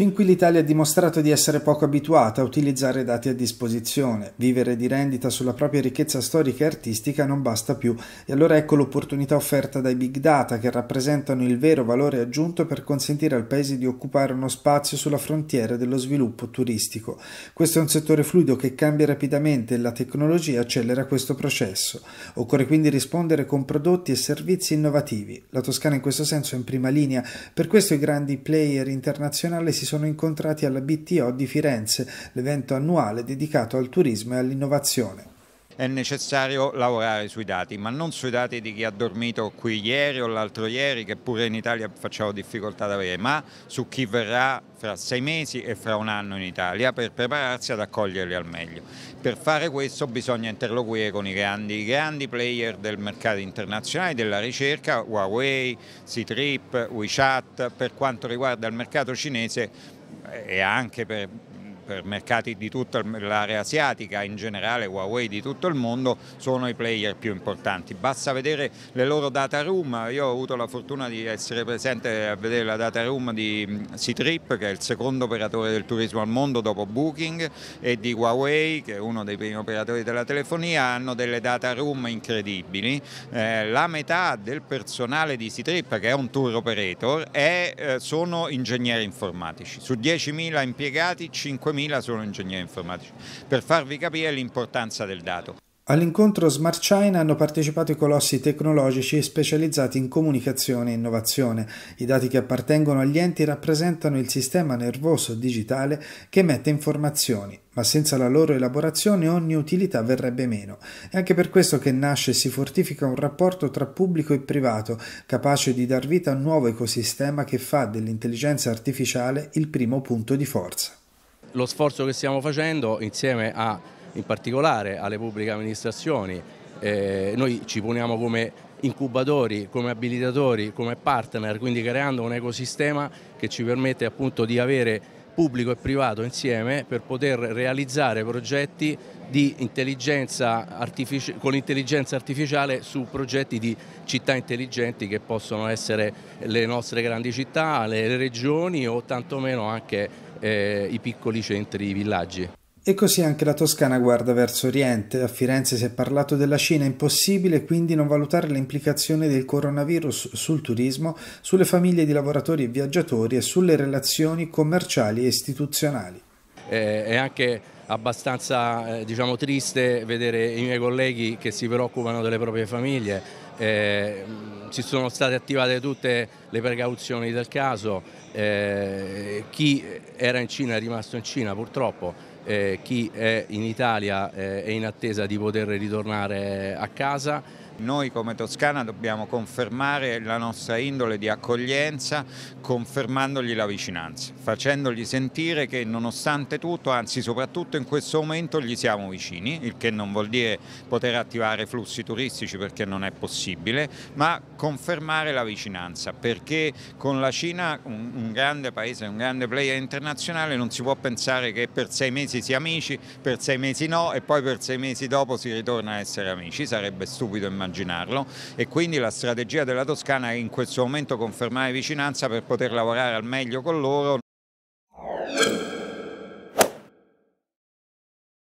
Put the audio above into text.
Fin qui l'Italia ha dimostrato di essere poco abituata a utilizzare dati a disposizione. Vivere di rendita sulla propria ricchezza storica e artistica non basta più e allora ecco l'opportunità offerta dai big data che rappresentano il vero valore aggiunto per consentire al paese di occupare uno spazio sulla frontiera dello sviluppo turistico. Questo è un settore fluido che cambia rapidamente e la tecnologia accelera questo processo. Occorre quindi rispondere con prodotti e servizi innovativi. La Toscana in questo senso è in prima linea, per questo i grandi player internazionali si sono incontrati alla BTO di Firenze, l'evento annuale dedicato al turismo e all'innovazione è necessario lavorare sui dati, ma non sui dati di chi ha dormito qui ieri o l'altro ieri, che pure in Italia facciamo difficoltà ad avere, ma su chi verrà fra sei mesi e fra un anno in Italia per prepararsi ad accoglierli al meglio. Per fare questo bisogna interloquire con i grandi, i grandi player del mercato internazionale, della ricerca, Huawei, Ctrip, WeChat, per quanto riguarda il mercato cinese eh, e anche per per mercati di tutta l'area asiatica, in generale Huawei di tutto il mondo, sono i player più importanti. Basta vedere le loro data room, io ho avuto la fortuna di essere presente a vedere la data room di C-Trip, che è il secondo operatore del turismo al mondo dopo Booking, e di Huawei, che è uno dei primi operatori della telefonia, hanno delle data room incredibili. Eh, la metà del personale di C-Trip, che è un tour operator, è, eh, sono ingegneri informatici. Su 10.000 impiegati, 5.000 3.000 sono ingegneri informatici, per farvi capire l'importanza del dato. All'incontro Smart China hanno partecipato i colossi tecnologici specializzati in comunicazione e innovazione. I dati che appartengono agli enti rappresentano il sistema nervoso digitale che emette informazioni, ma senza la loro elaborazione ogni utilità verrebbe meno. È anche per questo che nasce e si fortifica un rapporto tra pubblico e privato, capace di dar vita a un nuovo ecosistema che fa dell'intelligenza artificiale il primo punto di forza lo sforzo che stiamo facendo insieme a, in particolare alle pubbliche amministrazioni, eh, noi ci poniamo come incubatori, come abilitatori, come partner, quindi creando un ecosistema che ci permette appunto di avere pubblico e privato insieme per poter realizzare progetti con l'intelligenza artificiale su progetti di città intelligenti che possono essere le nostre grandi città, le regioni o tantomeno anche eh, i piccoli centri, i villaggi. E così anche la Toscana guarda verso Oriente. A Firenze si è parlato della Cina, è impossibile quindi non valutare le implicazioni del coronavirus sul turismo, sulle famiglie di lavoratori e viaggiatori e sulle relazioni commerciali e istituzionali eh, è anche abbastanza eh, diciamo, triste vedere i miei colleghi che si preoccupano delle proprie famiglie, eh, si sono state attivate tutte le precauzioni del caso, eh, chi era in Cina è rimasto in Cina purtroppo, eh, chi è in Italia eh, è in attesa di poter ritornare a casa noi come Toscana dobbiamo confermare la nostra indole di accoglienza confermandogli la vicinanza, facendogli sentire che nonostante tutto, anzi soprattutto in questo momento gli siamo vicini, il che non vuol dire poter attivare flussi turistici perché non è possibile, ma confermare la vicinanza perché con la Cina, un, grande paese, un grande player internazionale, non si può pensare che per sei mesi si amici, per sei mesi no e poi per sei mesi dopo si ritorna a essere amici, sarebbe stupido immaginare immaginarlo e quindi la strategia della Toscana è in questo momento confermare vicinanza per poter lavorare al meglio con loro,